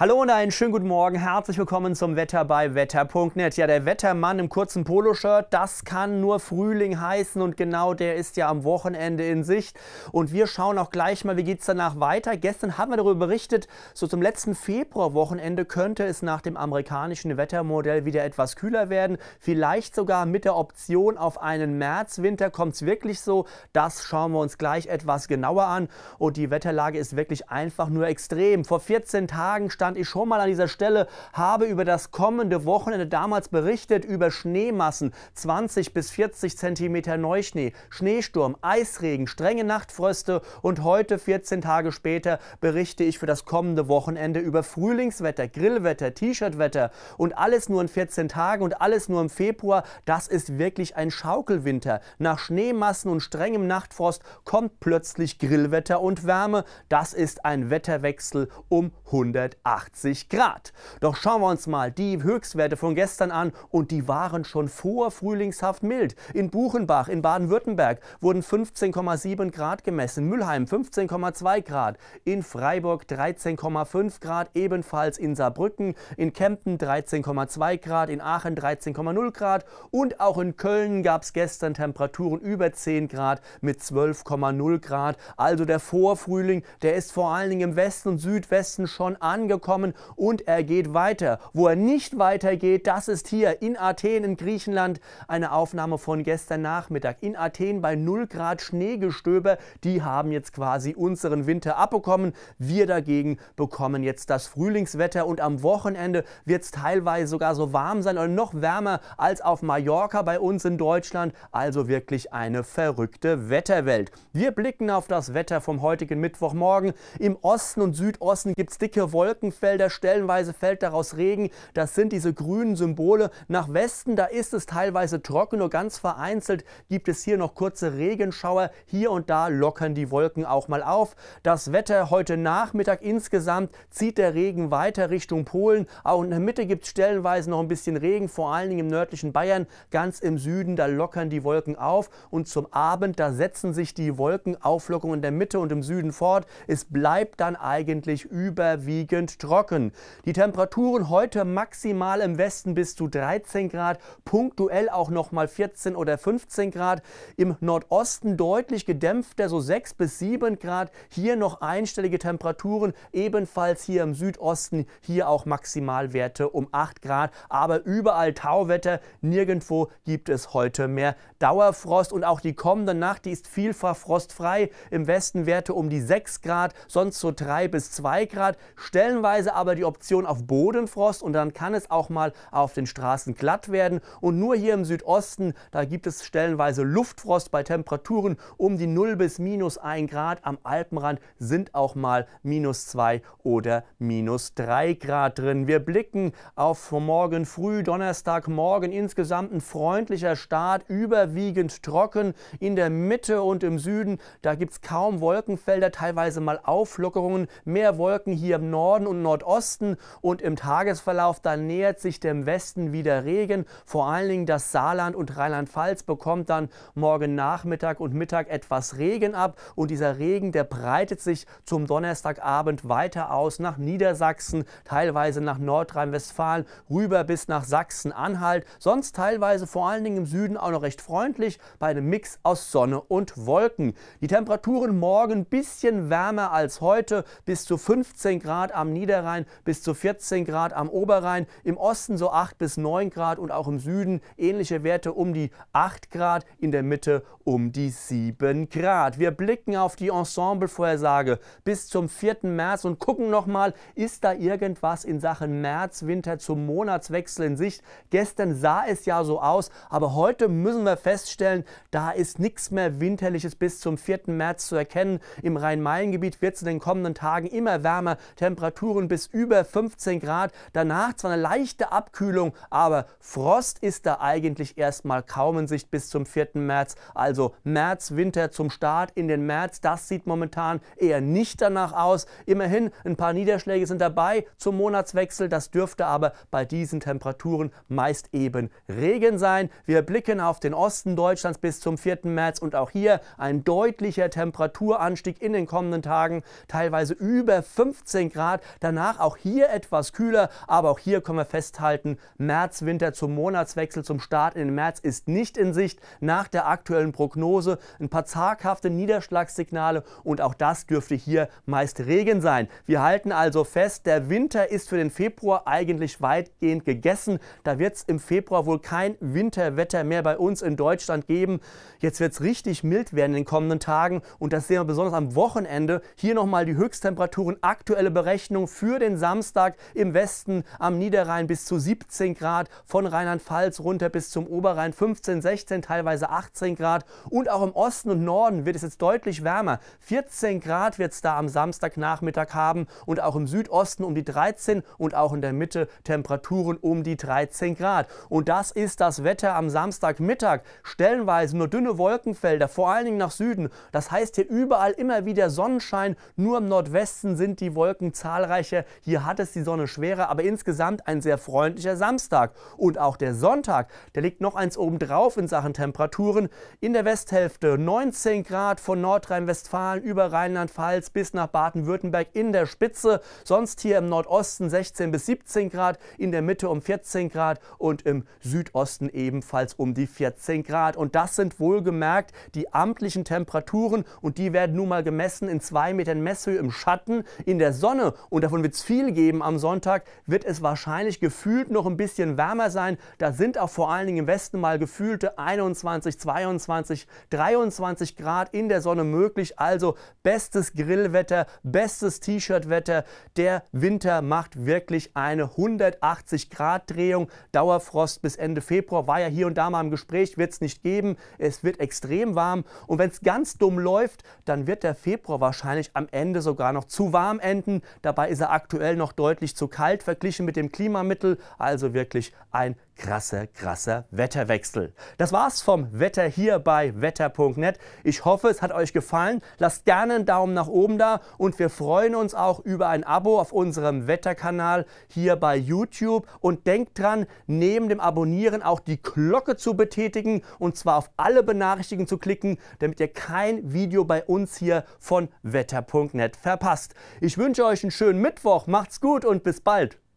Hallo und einen schönen guten Morgen. Herzlich willkommen zum Wetter bei wetter.net. Ja, der Wettermann im kurzen Poloshirt, das kann nur Frühling heißen und genau der ist ja am Wochenende in Sicht. Und wir schauen auch gleich mal, wie geht es danach weiter. Gestern haben wir darüber berichtet, so zum letzten Februarwochenende könnte es nach dem amerikanischen Wettermodell wieder etwas kühler werden. Vielleicht sogar mit der Option auf einen Märzwinter kommt es wirklich so. Das schauen wir uns gleich etwas genauer an. Und die Wetterlage ist wirklich einfach nur extrem. Vor 14 Tagen stand stand ich schon mal an dieser Stelle, habe über das kommende Wochenende damals berichtet, über Schneemassen, 20 bis 40 cm Neuschnee, Schneesturm, Eisregen, strenge Nachtfröste und heute, 14 Tage später, berichte ich für das kommende Wochenende über Frühlingswetter, Grillwetter, t shirtwetter und alles nur in 14 Tagen und alles nur im Februar. Das ist wirklich ein Schaukelwinter. Nach Schneemassen und strengem Nachtfrost kommt plötzlich Grillwetter und Wärme. Das ist ein Wetterwechsel um 180. 80 Grad. Doch schauen wir uns mal die Höchstwerte von gestern an und die waren schon vor frühlingshaft mild. In Buchenbach in Baden-Württemberg wurden 15,7 Grad gemessen, Mülheim 15,2 Grad, in Freiburg 13,5 Grad, ebenfalls in Saarbrücken, in Kempten 13,2 Grad, in Aachen 13,0 Grad und auch in Köln gab es gestern Temperaturen über 10 Grad mit 12,0 Grad. Also der Vorfrühling, der ist vor allen Dingen im Westen und Südwesten schon angekommen kommen und er geht weiter. Wo er nicht weitergeht, das ist hier in Athen in Griechenland eine Aufnahme von gestern Nachmittag. In Athen bei 0 Grad Schneegestöber, die haben jetzt quasi unseren Winter abbekommen. Wir dagegen bekommen jetzt das Frühlingswetter und am Wochenende wird es teilweise sogar so warm sein oder noch wärmer als auf Mallorca bei uns in Deutschland. Also wirklich eine verrückte Wetterwelt. Wir blicken auf das Wetter vom heutigen Mittwochmorgen. Im Osten und Südosten gibt es dicke Wolken, Regenfelder, stellenweise fällt daraus Regen. Das sind diese grünen Symbole. Nach Westen, da ist es teilweise trocken, nur ganz vereinzelt gibt es hier noch kurze Regenschauer. Hier und da lockern die Wolken auch mal auf. Das Wetter heute Nachmittag insgesamt zieht der Regen weiter Richtung Polen. Auch in der Mitte gibt es stellenweise noch ein bisschen Regen, vor allen Dingen im nördlichen Bayern. Ganz im Süden, da lockern die Wolken auf. Und zum Abend, da setzen sich die Wolkenauflockungen in der Mitte und im Süden fort. Es bleibt dann eigentlich überwiegend trocken. Die Temperaturen heute maximal im Westen bis zu 13 Grad, punktuell auch nochmal 14 oder 15 Grad. Im Nordosten deutlich gedämpfter, so 6 bis 7 Grad. Hier noch einstellige Temperaturen, ebenfalls hier im Südosten, hier auch Maximalwerte um 8 Grad. Aber überall Tauwetter, nirgendwo gibt es heute mehr Dauerfrost. Und auch die kommende Nacht, die ist vielfach frostfrei. Im Westen Werte um die 6 Grad, sonst so 3 bis 2 Grad. Stellenweise Möglicherweise aber die Option auf Bodenfrost und dann kann es auch mal auf den Straßen glatt werden. Und nur hier im Südosten, da gibt es stellenweise Luftfrost bei Temperaturen um die 0 bis minus 1 Grad. Am Alpenrand sind auch mal minus 2 oder minus 3 Grad drin. Wir blicken auf morgen früh, Donnerstagmorgen insgesamt ein freundlicher Start, überwiegend trocken in der Mitte und im Süden. Da gibt es kaum Wolkenfelder, teilweise mal Auflockerungen, mehr Wolken hier im Norden und und Nordosten und im Tagesverlauf dann nähert sich dem Westen wieder Regen. Vor allen Dingen das Saarland und Rheinland-Pfalz bekommt dann morgen Nachmittag und Mittag etwas Regen ab und dieser Regen, der breitet sich zum Donnerstagabend weiter aus nach Niedersachsen, teilweise nach Nordrhein-Westfalen, rüber bis nach Sachsen-Anhalt, sonst teilweise vor allen Dingen im Süden auch noch recht freundlich bei einem Mix aus Sonne und Wolken. Die Temperaturen morgen ein bisschen wärmer als heute, bis zu 15 Grad am Niedersachsen. Niederrhein bis zu 14 Grad, am Oberrhein im Osten so 8 bis 9 Grad und auch im Süden ähnliche Werte um die 8 Grad, in der Mitte um die 7 Grad. Wir blicken auf die Ensemblevorhersage bis zum 4. März und gucken nochmal, ist da irgendwas in Sachen März, Winter zum Monatswechsel in Sicht? Gestern sah es ja so aus, aber heute müssen wir feststellen, da ist nichts mehr Winterliches bis zum 4. März zu erkennen. Im Rhein-Main-Gebiet wird es in den kommenden Tagen immer wärmer, Temperaturen Temperaturen bis über 15 Grad. Danach zwar eine leichte Abkühlung, aber Frost ist da eigentlich erstmal kaum in Sicht bis zum 4. März. Also März, Winter zum Start in den März, das sieht momentan eher nicht danach aus. Immerhin ein paar Niederschläge sind dabei zum Monatswechsel. Das dürfte aber bei diesen Temperaturen meist eben Regen sein. Wir blicken auf den Osten Deutschlands bis zum 4. März und auch hier ein deutlicher Temperaturanstieg in den kommenden Tagen, teilweise über 15 Grad. Das Danach auch hier etwas kühler, aber auch hier können wir festhalten, März, Winter zum Monatswechsel, zum Start in den März ist nicht in Sicht nach der aktuellen Prognose. Ein paar zaghafte Niederschlagssignale und auch das dürfte hier meist Regen sein. Wir halten also fest, der Winter ist für den Februar eigentlich weitgehend gegessen. Da wird es im Februar wohl kein Winterwetter mehr bei uns in Deutschland geben. Jetzt wird es richtig mild werden in den kommenden Tagen und das sehen wir besonders am Wochenende. Hier nochmal die Höchsttemperaturen, aktuelle Berechnung für den Samstag im Westen am Niederrhein bis zu 17 Grad, von Rheinland-Pfalz runter bis zum Oberrhein 15, 16, teilweise 18 Grad und auch im Osten und Norden wird es jetzt deutlich wärmer. 14 Grad wird es da am Samstagnachmittag haben und auch im Südosten um die 13 und auch in der Mitte Temperaturen um die 13 Grad. Und das ist das Wetter am Samstagmittag. Stellenweise nur dünne Wolkenfelder, vor allen Dingen nach Süden. Das heißt hier überall immer wieder Sonnenschein, nur im Nordwesten sind die Wolken zahlreich Oberfläche. Hier hat es die Sonne schwerer, aber insgesamt ein sehr freundlicher Samstag. Und auch der Sonntag, der liegt noch eins obendrauf in Sachen Temperaturen. In der Westhälfte 19 Grad von Nordrhein-Westfalen über Rheinland-Pfalz bis nach Baden-Württemberg in der Spitze. Sonst hier im Nordosten 16 bis 17 Grad, in der Mitte um 14 Grad und im Südosten ebenfalls um die 14 Grad. Und das sind wohlgemerkt die amtlichen Temperaturen und die werden nun mal gemessen in zwei Metern Messhöhe im Schatten, in der Sonne und davon wird es viel geben am Sonntag, wird es wahrscheinlich gefühlt noch ein bisschen wärmer sein. Da sind auch vor allen Dingen im Westen mal gefühlte 21, 22, 23 Grad in der Sonne möglich. Also bestes Grillwetter, bestes T-Shirt-Wetter. Der Winter macht wirklich eine 180 Grad Drehung. Dauerfrost bis Ende Februar war ja hier und da mal im Gespräch, wird es nicht geben. Es wird extrem warm und wenn es ganz dumm läuft, dann wird der Februar wahrscheinlich am Ende sogar noch zu warm enden. Dabei ist ist er aktuell noch deutlich zu kalt verglichen mit dem Klimamittel, also wirklich ein krasser, krasser Wetterwechsel. Das war's vom Wetter hier bei wetter.net. Ich hoffe, es hat euch gefallen. Lasst gerne einen Daumen nach oben da und wir freuen uns auch über ein Abo auf unserem Wetterkanal hier bei YouTube. Und denkt dran, neben dem Abonnieren auch die Glocke zu betätigen und zwar auf alle Benachrichtigungen zu klicken, damit ihr kein Video bei uns hier von wetter.net verpasst. Ich wünsche euch einen schönen Mittwoch, macht's gut und bis bald.